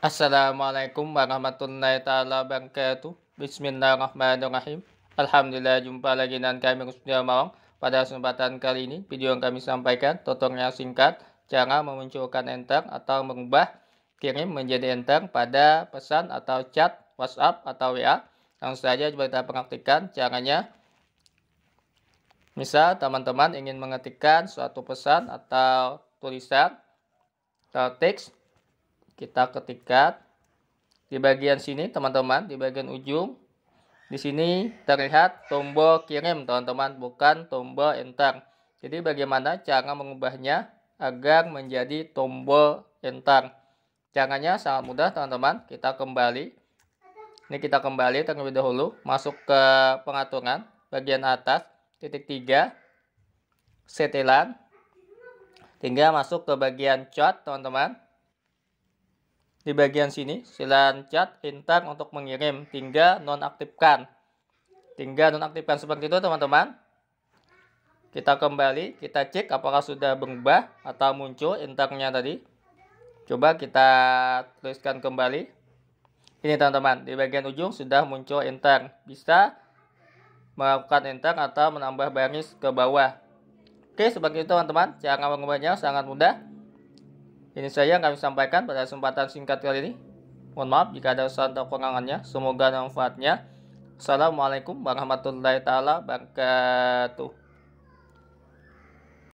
Assalamualaikum warahmatullahi taala wabarakatuh. Bismillahirrahmanirrahim. Alhamdulillah jumpa lagi dengan kami Rusdia Mawang. Pada kesempatan kali ini, video yang kami sampaikan tutorialnya singkat cara memunculkan enter atau mengubah kirim menjadi enter pada pesan atau chat WhatsApp atau WA. Langsung saja coba kita praktikkan caranya. Misal teman-teman ingin mengetikkan suatu pesan atau tulisan atau teks kita ketikkan di bagian sini teman-teman di bagian ujung di sini terlihat tombol kirim teman-teman bukan tombol enter jadi bagaimana cara mengubahnya agar menjadi tombol enter caranya sangat mudah teman-teman kita kembali ini kita kembali terlebih dahulu masuk ke pengaturan bagian atas titik tiga setelan tinggal masuk ke bagian chat teman-teman di bagian sini silakan cat enter untuk mengirim tinggal nonaktifkan tinggal nonaktifkan seperti itu teman-teman kita kembali kita cek apakah sudah berubah atau muncul enternya tadi coba kita tuliskan kembali ini teman-teman di bagian ujung sudah muncul enter bisa melakukan enter atau menambah baris ke bawah oke seperti itu teman-teman cara mengubahnya sangat mudah ini saya yang kami sampaikan pada kesempatan singkat kali ini. Mohon maaf jika ada salah atau kekurangannya. Semoga manfaatnya. Assalamualaikum warahmatullahi taala wabarakatuh.